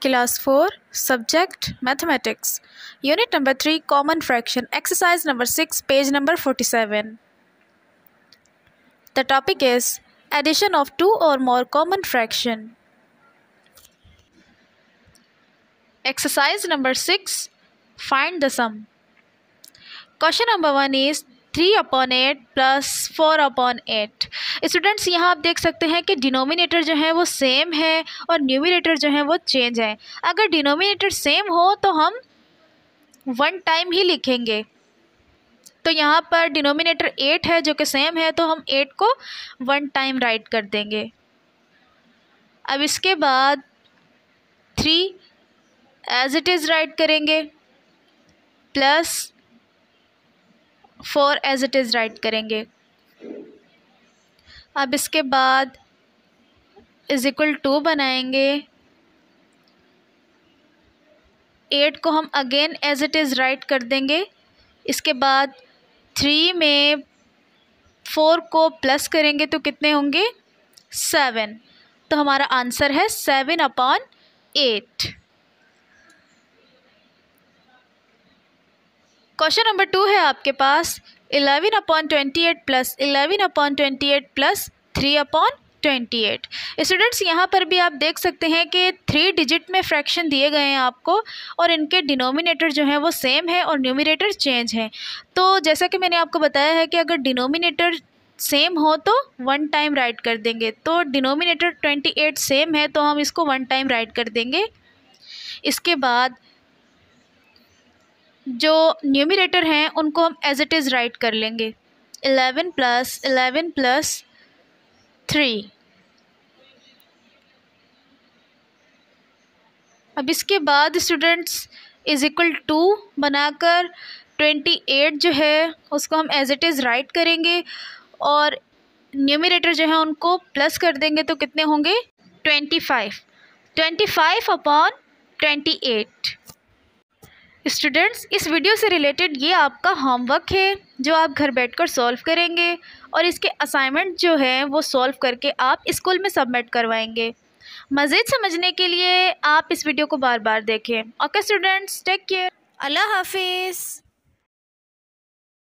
Class 4, Subject Mathematics. Unit number 3, Common Fraction. Exercise number 6, page number 47. The topic is Addition of two or more common fraction. Exercise number 6, Find the sum. Question number 1 is three upon eight plus four upon eight students यहाँ आप देख सकते हैं कि denominator जो है वो same है और न्यूमिनेटर जो है वो चेंज है अगर डिनोमिनेटर सेम हो तो हम वन टाइम ही लिखेंगे तो यहाँ पर डिनोमिनेटर एट है जो कि सेम है तो हम एट को वन टाइम राइट कर देंगे अब इसके बाद three as it is write करेंगे plus four as it is write करेंगे अब इसके बाद इज़ इक्वल टू बनाएंगे एट को हम again as it is write कर देंगे इसके बाद थ्री में फोर को प्लस करेंगे तो कितने होंगे सेवन तो हमारा आंसर है seven upon eight question number two है आपके पास eleven upon twenty eight plus eleven upon twenty eight plus three upon twenty eight students यहाँ पर भी आप देख सकते हैं कि थ्री डिजिट में फ्रैक्शन दिए गए हैं आपको और इनके डिनोमिनेटर जो हैं वो सेम है और न्यूमिनेटर चेंज हैं तो जैसा कि मैंने आपको बताया है कि अगर डिनोमिनेटर सेम हो तो वन टाइम राइट कर देंगे तो डिनोमिनेटर ट्वेंटी एट सेम है तो हम इसको वन टाइम राइट कर देंगे इसके बाद जो न्यूमिनेटर हैं उनको हम एज इट इज़ राइट कर लेंगे eleven plus eleven plus three अब इसके बाद स्टूडेंट्स इज़ इक्वल टू बनाकर ट्वेंटी एट जो है उसको हम एज इट इज़ राइट करेंगे और न्यूमिनेटर जो है उनको प्लस कर देंगे तो कितने होंगे twenty five twenty five upon twenty eight students इस वीडियो से रिलेटेड ये आपका होमवर्क है जो आप घर बैठकर सॉल्व करेंगे और इसके असाइनमेंट जो हैं वो सॉल्व करके आप स्कूल में सबमिट करवाएंगे मज़ीद समझने के लिए आप इस वीडियो को बार बार देखें ओके स्टूडेंट्स टेक केयर अल्लाह हाफिज़